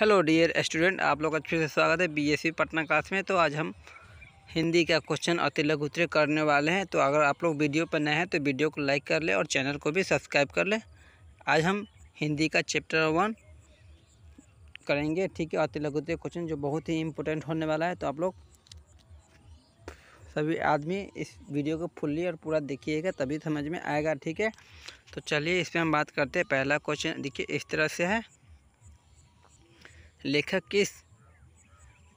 hello dear student आप लोग का फिर से स्वागत है बीएससी पटना क्लास में तो आज हम हिंदी का क्वेश्चन और लघु उत्तरे करने वाले हैं तो अगर आप लोग वीडियो पर नए हैं तो वीडियो को लाइक कर लें और चैनल को भी सब्सक्राइब कर लें आज हम हिंदी का चैप्टर वन करेंगे ठीक है और लघु उत्तरे क्वेश्चन जो बहुत ही इम्पोर्टेंट होने वाला है तो आप लोग सभी आदमी इस वीडियो को फुल्ली और पूरा देखिएगा तभी समझ में आएगा ठीक है तो चलिए इस पर हम बात करते हैं पहला क्वेश्चन देखिए इस तरह से है लेखक किस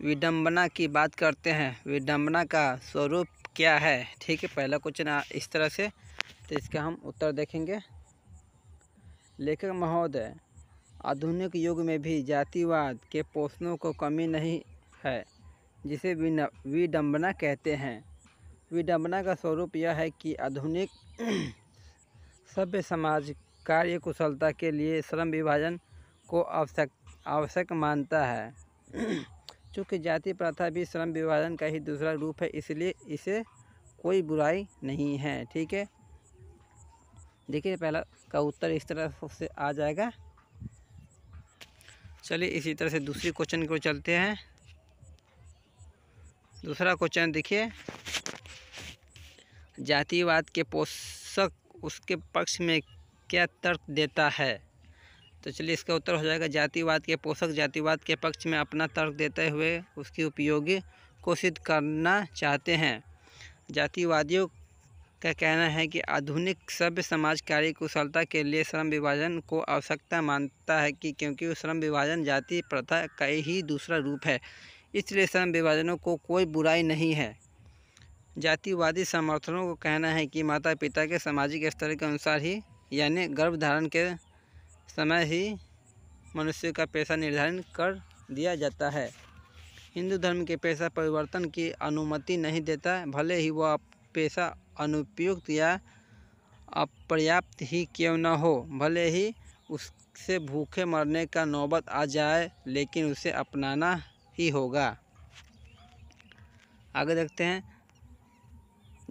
विडम्बना की बात करते हैं विडम्बना का स्वरूप क्या है ठीक है पहला क्वेश्चन इस तरह से तो इसका हम उत्तर देखेंगे लेखक महोदय आधुनिक युग में भी जातिवाद के पोषणों को कमी नहीं है जिसे विडम्बना कहते हैं विडम्बना का स्वरूप यह है कि आधुनिक सभ्य समाज कार्य कुशलता के लिए श्रम विभाजन को आवश्यक आवश्यक मानता है चूँकि जाति प्रथा भी श्रम विभाजन का ही दूसरा रूप है इसलिए इसे कोई बुराई नहीं है ठीक है देखिए पहला का उत्तर इस तरह से आ जाएगा चलिए इसी तरह से दूसरी क्वेश्चन को चलते हैं दूसरा क्वेश्चन देखिए जातिवाद के पोषक उसके पक्ष में क्या तर्क देता है तो चलिए इसका उत्तर हो जाएगा जातिवाद के पोषक जातिवाद के पक्ष में अपना तर्क देते हुए उसकी उपयोगी सिद्ध करना चाहते हैं जातिवादियों का कहना है कि आधुनिक सभ्य समाज कार्य कुशलता के लिए श्रम विभाजन को आवश्यकता मानता है कि क्योंकि श्रम विभाजन जाति प्रथा का ही दूसरा रूप है इसलिए श्रम विभाजनों को कोई बुराई नहीं है जातिवादी समर्थनों को कहना है कि माता पिता के सामाजिक स्तर के अनुसार ही यानी गर्भधारण के समय ही मनुष्य का पेशा निर्धारण कर दिया जाता है हिंदू धर्म के पेशा परिवर्तन की अनुमति नहीं देता भले ही वह पेशा अनुपयुक्त या अपर्याप्त ही क्यों न हो भले ही उससे भूखे मरने का नौबत आ जाए लेकिन उसे अपनाना ही होगा आगे देखते हैं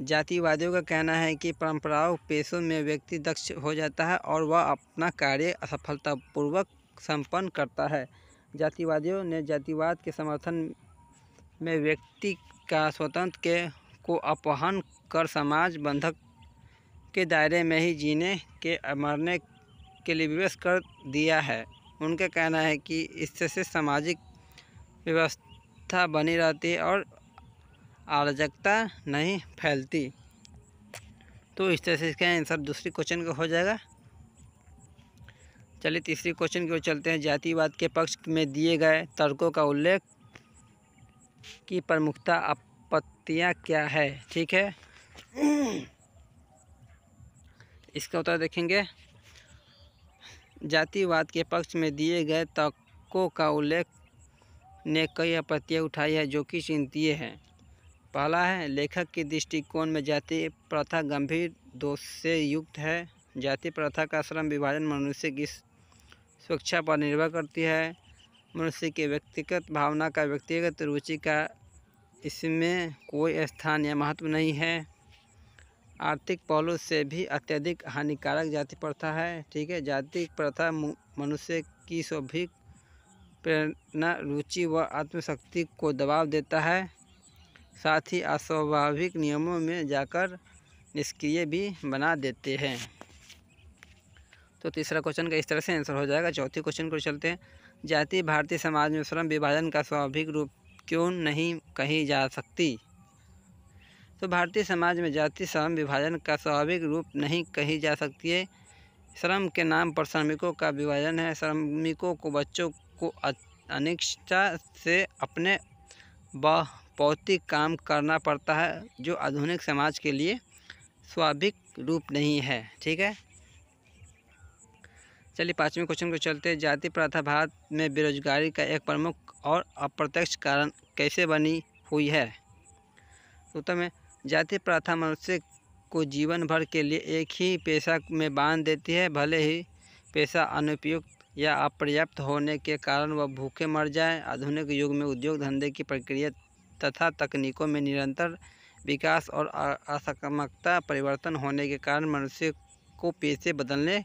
जातिवादियों का कहना है कि परंपराओं पेशों में व्यक्ति दक्ष हो जाता है और वह अपना कार्य सफलतापूर्वक संपन्न करता है जातिवादियों ने जातिवाद के समर्थन में व्यक्ति का स्वतंत्र के को अपहन कर समाज बंधक के दायरे में ही जीने के मरने के लिए विवेश कर दिया है उनका कहना है कि इससे सामाजिक व्यवस्था बनी रहती है और अराजकता नहीं फैलती तो इस तरह से इसका आंसर दूसरी क्वेश्चन का हो जाएगा चलिए तीसरी क्वेश्चन की ओर चलते हैं जातिवाद के पक्ष में दिए गए तर्कों का उल्लेख की प्रमुखता आपत्तियाँ क्या है ठीक है इसका उत्तर देखेंगे जातिवाद के पक्ष में दिए गए तर्कों का उल्लेख ने कई आपत्तियाँ उठाई है जो कि चिंतीय हैं पहला है लेखक के दृष्टिकोण में जाति प्रथा गंभीर दोष से युक्त है जाति प्रथा का श्रम विभाजन मनुष्य की सुरक्षा पर निर्भर करती है मनुष्य के व्यक्तिगत भावना का व्यक्तिगत रुचि का इसमें कोई स्थान या महत्व नहीं है आर्थिक पहलू से भी अत्यधिक हानिकारक जाति प्रथा है ठीक है जाति प्रथा मनुष्य की सौभिक प्रेरणा रुचि व आत्मशक्ति को दबाव देता है साथ ही अस्वाभाविक नियमों में जाकर निष्क्रिय भी बना देते हैं तो तीसरा क्वेश्चन का इस तरह से आंसर हो जाएगा चौथे क्वेश्चन को चलते हैं जाति भारतीय समाज में श्रम विभाजन का स्वाभाविक रूप क्यों नहीं कही जा सकती तो भारतीय समाज में जाति श्रम विभाजन का स्वाभाविक रूप नहीं कही जा सकती है श्रम के नाम पर श्रमिकों का विभाजन है श्रमिकों को बच्चों को अनिच्छा से अपने भौतिक काम करना पड़ता है जो आधुनिक समाज के लिए स्वाभाविक रूप नहीं है ठीक है चलिए पाँचवें क्वेश्चन को चलते हैं जाति प्रथा भारत में बेरोजगारी का एक प्रमुख और अप्रत्यक्ष कारण कैसे बनी हुई है उत्तर में जाति प्रथा मनुष्य को जीवन भर के लिए एक ही पेशा में बांध देती है भले ही पेशा अनुपयुक्त या अपर्याप्त होने के कारण वह भूखे मर जाए आधुनिक युग में उद्योग धंधे की प्रक्रिया तथा तकनीकों में निरंतर विकास और असकामकता परिवर्तन होने के कारण मनुष्य को पेशे बदलने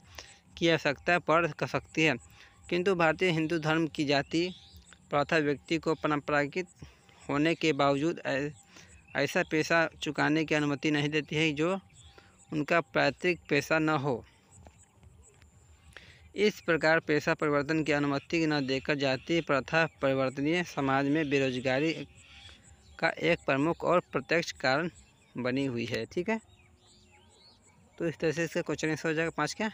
की आवश्यकता पड़ सकती है किंतु भारतीय हिंदू धर्म की जाति प्रथा व्यक्ति को परंपरागत होने के बावजूद ऐसा पैसा चुकाने की अनुमति नहीं देती है जो उनका पैतृक पैसा न हो इस प्रकार पैसा परिवर्तन की अनुमति न देकर जाति प्रथा परिवर्तनीय समाज में बेरोजगारी का एक प्रमुख और प्रत्यक्ष कारण बनी हुई है ठीक है तो इस तरह से इसका क्वेश्चन आंसर हो जाएगा पाँच क्या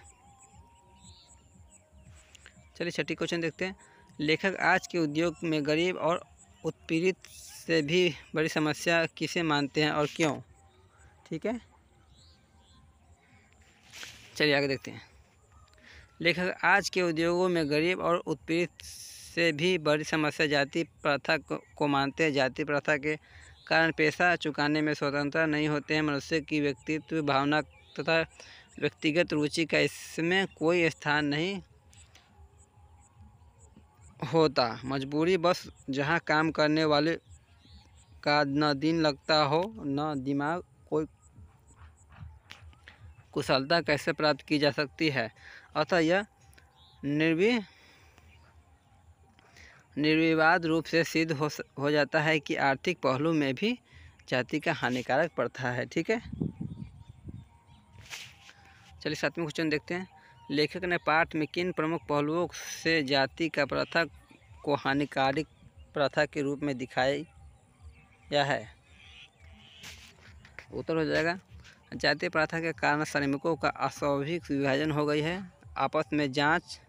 चलिए छठी क्वेश्चन देखते हैं लेखक आज के उद्योग में गरीब और उत्पीड़ित से भी बड़ी समस्या किसे मानते हैं और क्यों ठीक है चलिए आगे देखते हैं लेखक आज के उद्योगों में गरीब और उत्पीड़ित से भी बड़ी समस्या जाति प्रथा को मानते हैं जाति प्रथा के कारण पैसा चुकाने में स्वतंत्रता नहीं होते हैं मनुष्य की व्यक्तित्व भावना तथा व्यक्तिगत रुचि का इसमें कोई स्थान नहीं होता मजबूरी बस जहाँ काम करने वाले का न दिन लगता हो न दिमाग कोई कुशलता कैसे प्राप्त की जा सकती है अतः यह निर्वी निर्विवाद रूप से सिद्ध हो हो जाता है कि आर्थिक पहलू में भी जाति का हानिकारक प्रथा है ठीक है चलिए सातवें क्वेश्चन देखते हैं लेखक ने पाठ में किन प्रमुख पहलुओं से जाति का प्रथा को हानिकारक प्रथा के रूप में दिखाया है उत्तर हो जाएगा जाति प्रथा के कारण श्रमिकों का अस्वाभाविक विभाजन हो गई है आपस में जांच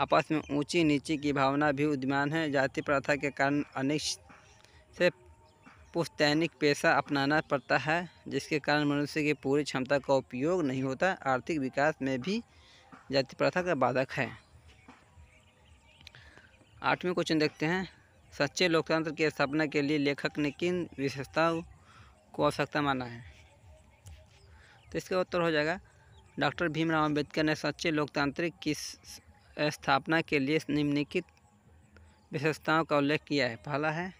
आपस में ऊंची नीची की भावना भी उद्यमान है जाति प्रथा के कारण अनेक से पुस्तैनिक पेशा अपनाना पड़ता है जिसके कारण मनुष्य की पूरी क्षमता का उपयोग नहीं होता आर्थिक विकास में भी जाति प्रथा का बाधक है आठवें क्वेश्चन देखते हैं सच्चे लोकतंत्र की स्थापना के लिए लेखक ने किन विशेषताओं को आवश्यकता माना है तो इसका उत्तर हो जाएगा डॉक्टर भीमराव अम्बेडकर ने सच्चे लोकतांत्रिक की स्थापना के लिए निम्नलिखित विशेषताओं का उल्लेख किया है पहला है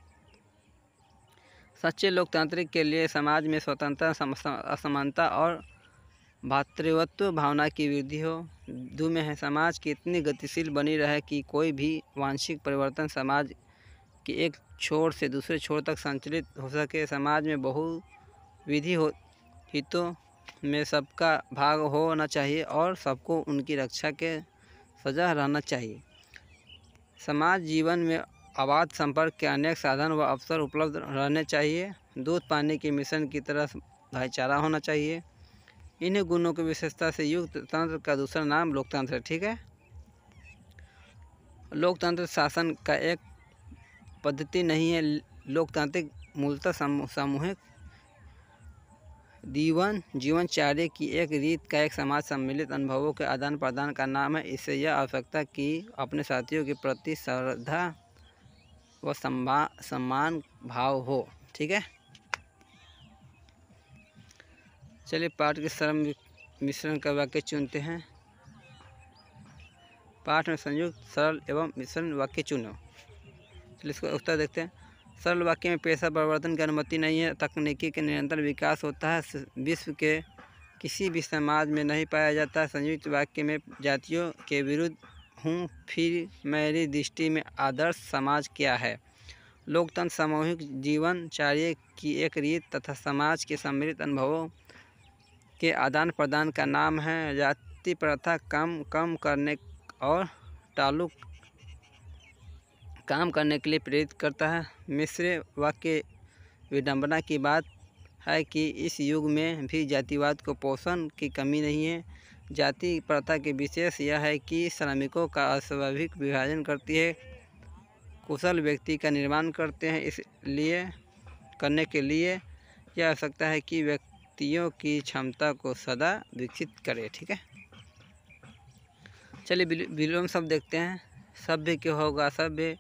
सच्चे लोकतांत्रिक के लिए समाज में स्वतंत्रता असमानता और भातृवत्व भावना की वृद्धि हो दो में है समाज की इतनी गतिशील बनी रहे कि कोई भी वांशिक परिवर्तन समाज के एक छोर से दूसरे छोर तक संचलित हो सके समाज में बहु विधि हो हितों में सबका भाग होना चाहिए और सबको उनकी रक्षा के सजा रहना चाहिए समाज जीवन में अबाध संपर्क के अनेक साधन व अवसर उपलब्ध रहने चाहिए दूध पानी के मिशन की तरह भाईचारा होना चाहिए इन्हीं गुणों की विशेषता से युक्त तंत्र का दूसरा नाम लोकतंत्र है ठीक है लोकतंत्र शासन का एक पद्धति नहीं है लोकतांत्रिक मूलतः सामूहिक दीवन चार्य की एक रीत का एक समाज सम्मिलित अनुभवों के आदान प्रदान का नाम है इससे यह आवश्यकता कि अपने साथियों के प्रति श्रद्धा व सम्मान भाव हो ठीक है चलिए पाठ के श्रम मिश्रण का वाक्य चुनते हैं पाठ में संयुक्त सरल एवं मिश्रण वाक्य चुनो चलिए इसका उत्तर देखते हैं सरल वाक्य में पेशा परिवर्तन की अनुमति नहीं है तकनीकी के निरंतर विकास होता है विश्व के किसी भी समाज में नहीं पाया जाता संयुक्त वाक्य में जातियों के विरुद्ध हूँ फिर मेरी दृष्टि में आदर्श समाज क्या है लोकतंत्र सामूहिक जीवन चार्य की एक रीत तथा समाज के समृद्ध अनुभवों के आदान प्रदान का नाम है जाति प्रथा कम कम करने और ताल्लुक काम करने के लिए प्रेरित करता है मिस्र वाक्य विडम्बना की बात है कि इस युग में भी जातिवाद को पोषण की कमी नहीं है जाति प्रथा की विशेष यह है कि श्रमिकों का अस्वाभाविक विभाजन करती है कुशल व्यक्ति का निर्माण करते हैं इसलिए करने के लिए यह आवश्यकता है कि व्यक्तियों की क्षमता को सदा विकसित करें ठीक है चलिए विलोम शब्द देखते हैं सभ्य क्यों होगा सभ्य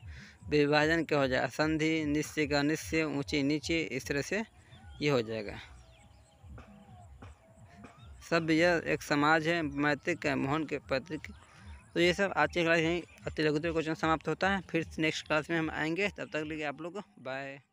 विभाजन क्या हो जाएगा संधि निश्चय का निश्चय ऊँची नीचे इस तरह से ये हो जाएगा सब यह एक समाज है मैत्रिक है मोहन के पैतृक तो ये सब आज की क्लास यहीं अति लघुतर क्वेश्चन समाप्त होता है फिर नेक्स्ट क्लास में हम आएंगे तब तक लिए आप लोग बाय